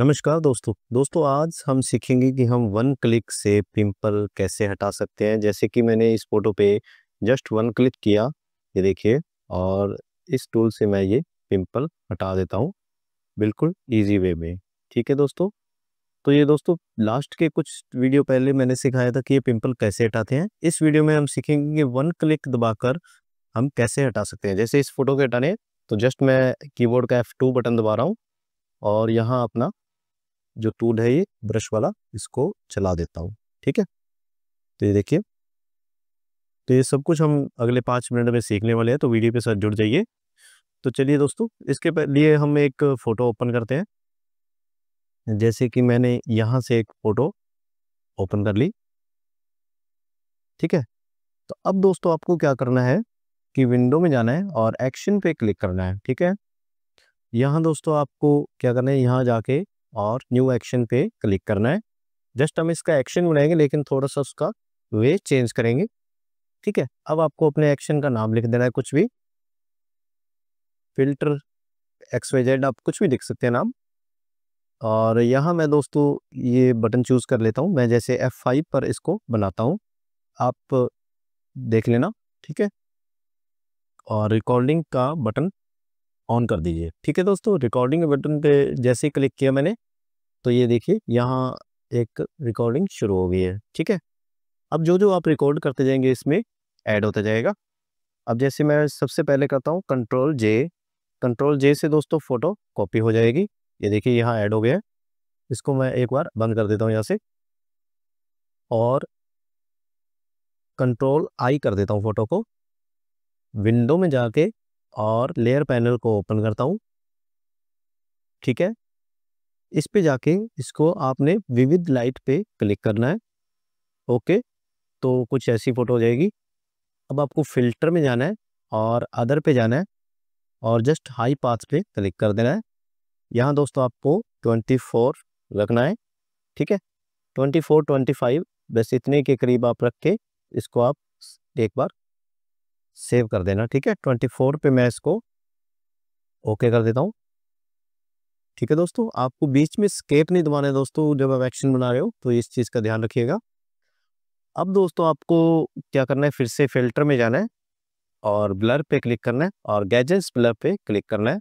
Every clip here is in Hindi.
नमस्कार दोस्तों दोस्तों आज हम सीखेंगे कि हम वन क्लिक से पिंपल कैसे हटा सकते हैं जैसे कि मैंने इस फोटो पे जस्ट वन क्लिक किया ये देखिए और इस टूल से मैं ये पिंपल हटा देता हूँ बिल्कुल इजी वे में ठीक है दोस्तों तो ये दोस्तों लास्ट के कुछ वीडियो पहले मैंने सिखाया था कि ये पिम्पल कैसे हटाते हैं इस वीडियो में हम सीखेंगे कि वन क्लिक दबाकर हम कैसे हटा सकते हैं जैसे इस फोटो के हटाने तो जस्ट मैं कीबोर्ड का टू बटन दबा रहा हूँ और यहाँ अपना जो टूल है ये ब्रश वाला इसको चला देता हूँ ठीक है तो ये देखिए तो ये सब कुछ हम अगले पाँच मिनट में सीखने वाले हैं तो वीडियो के साथ जुड़ जाइए तो चलिए दोस्तों इसके लिए हम एक फ़ोटो ओपन करते हैं जैसे कि मैंने यहाँ से एक फ़ोटो ओपन कर ली ठीक है तो अब दोस्तों आपको क्या करना है कि विंडो में जाना है और एक्शन पे क्लिक करना है ठीक है यहाँ दोस्तों आपको क्या करना है यहाँ जाके और न्यू एक्शन पे क्लिक करना है जस्ट हम इसका एक्शन बनाएंगे लेकिन थोड़ा सा उसका वे चेंज करेंगे ठीक है अब आपको अपने एक्शन का नाम लिख देना है कुछ भी फिल्टर एक्स वाई जेड आप कुछ भी लिख सकते हैं नाम और यहाँ मैं दोस्तों ये बटन चूज़ कर लेता हूँ मैं जैसे F5 पर इसको बनाता हूँ आप देख लेना ठीक है और रिकॉर्डिंग का बटन ऑन कर दीजिए ठीक है दोस्तों रिकॉर्डिंग बटन पे जैसे ही क्लिक किया मैंने तो ये देखिए यहाँ एक रिकॉर्डिंग शुरू हो गई है ठीक है अब जो जो आप रिकॉर्ड करते जाएंगे इसमें ऐड होता जाएगा अब जैसे मैं सबसे पहले करता हूँ कंट्रोल जे कंट्रोल जे से दोस्तों फ़ोटो कॉपी हो जाएगी ये देखिए यहाँ ऐड हो गया है इसको मैं एक बार बंद कर देता हूँ यहाँ से और कंट्रोल आई कर देता हूँ फ़ोटो को विंडो में जाके और लेयर पैनल को ओपन करता हूँ ठीक है इस पे जाके इसको आपने विविध लाइट पे क्लिक करना है ओके तो कुछ ऐसी फ़ोटो हो जाएगी अब आपको फिल्टर में जाना है और अदर पे जाना है और जस्ट हाई पाथ पे क्लिक कर देना है यहाँ दोस्तों आपको 24 रखना है ठीक है 24 25 बस इतने के करीब आप रख के इसको आप एक बार सेव कर देना ठीक है ट्वेंटी फोर पे मैं इसको ओके कर देता हूँ ठीक है दोस्तों आपको बीच में स्केप नहीं दबाना है दोस्तों जब आप एक्शन बना रहे हो तो इस चीज़ का ध्यान रखिएगा अब दोस्तों आपको क्या करना है फिर से फिल्टर में जाना है और ब्लर पे क्लिक करना है और गैजेट्स ब्लर पे क्लिक करना है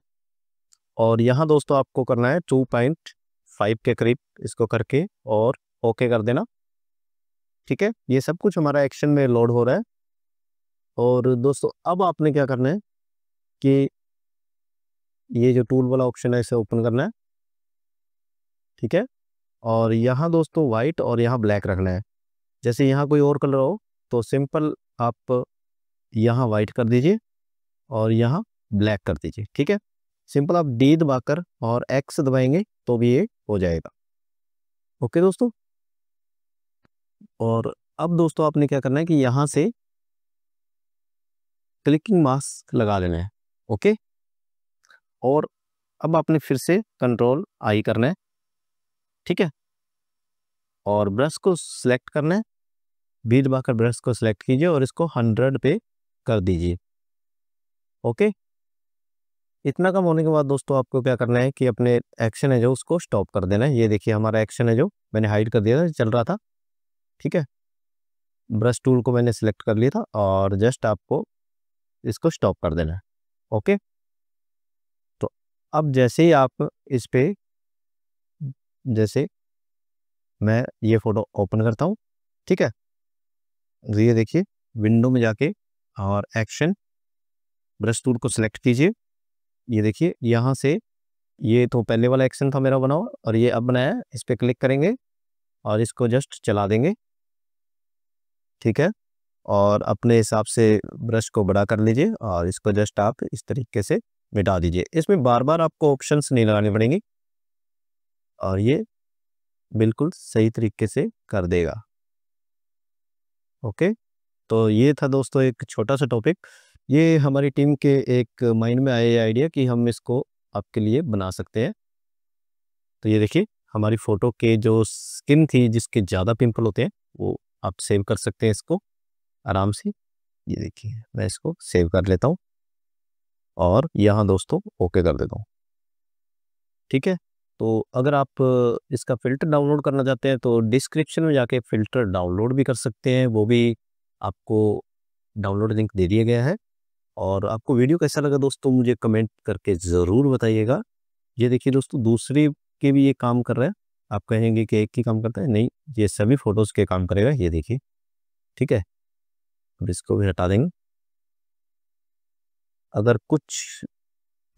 और यहाँ दोस्तों आपको करना है टू पॉइंट फाइव के करीब इसको करके और ओके कर देना ठीक है ये सब कुछ हमारा एक्शन में लोड हो रहा है और दोस्तों अब आपने क्या करना है कि ये जो टूल वाला ऑप्शन है इसे ओपन करना है ठीक है और यहाँ दोस्तों वाइट और यहाँ ब्लैक रखना है जैसे यहाँ कोई और कलर हो तो सिंपल आप यहाँ वाइट कर दीजिए और यहाँ ब्लैक कर दीजिए ठीक है सिंपल आप डी दबाकर और एक्स दबाएंगे तो भी ये हो जाएगा ओके दोस्तों और अब दोस्तों आपने क्या करना है कि यहाँ से क्लिकिंग मास्क लगा लेना है ओके और अब आपने फिर से कंट्रोल आई करना है ठीक है और ब्रश को सिलेक्ट करना है बीत बाकर ब्रश को सिलेक्ट कीजिए और इसको हंड्रेड पे कर दीजिए ओके इतना कम होने के बाद दोस्तों आपको क्या करना है कि अपने एक्शन है जो उसको स्टॉप कर देना है ये देखिए हमारा एक्शन है जो मैंने हाइड कर दिया था चल रहा था ठीक है ब्रश टूल को मैंने सेलेक्ट कर लिया था और जस्ट आपको इसको स्टॉप कर देना है ओके तो अब जैसे ही आप इस पर जैसे मैं ये फ़ोटो ओपन करता हूँ ठीक है तो ये देखिए विंडो में जाके और एक्शन ब्रश टूल को सिलेक्ट कीजिए ये देखिए यहाँ से ये तो पहले वाला एक्शन था मेरा बनाओ और ये अब बनाया है इस पर क्लिक करेंगे और इसको जस्ट चला देंगे ठीक है और अपने हिसाब से ब्रश को बड़ा कर लीजिए और इसको जस्ट आप इस तरीके से मिटा दीजिए इसमें बार बार आपको ऑप्शंस नहीं लगाने पड़ेंगे और ये बिल्कुल सही तरीके से कर देगा ओके तो ये था दोस्तों एक छोटा सा टॉपिक ये हमारी टीम के एक माइंड में आया आइडिया कि हम इसको आपके लिए बना सकते हैं तो ये देखिए हमारी फ़ोटो के जो स्किन थी जिसके ज़्यादा पिंपल होते हैं वो आप सेव कर सकते हैं इसको आराम से ये देखिए मैं इसको सेव कर लेता हूँ और यहाँ दोस्तों ओके कर देता हूँ ठीक है तो अगर आप इसका फ़िल्टर डाउनलोड करना चाहते हैं तो डिस्क्रिप्शन में जाके फ़िल्टर डाउनलोड भी कर सकते हैं वो भी आपको डाउनलोड लिंक दे दिया गया है और आपको वीडियो कैसा लगा दोस्तों मुझे कमेंट करके ज़रूर बताइएगा ये देखिए दोस्तों दूसरे के भी ये काम कर रहा है आप कहेंगे कि एक ही काम करता है नहीं ये सभी फ़ोटोज़ के काम करेगा ये देखिए ठीक है अब इसको भी हटा देंगे अगर कुछ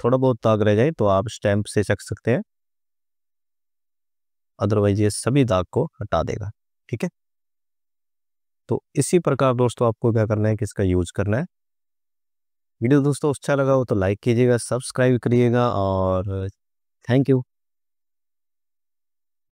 थोड़ा बहुत दाग रह जाए तो आप स्टैम्प से चख सकते हैं अदरवाइज ये सभी दाग को हटा देगा ठीक है तो इसी प्रकार दोस्तों आपको क्या करना है किसका यूज करना है वीडियो दोस्तों अच्छा लगा हो तो लाइक कीजिएगा सब्सक्राइब करिएगा और थैंक यू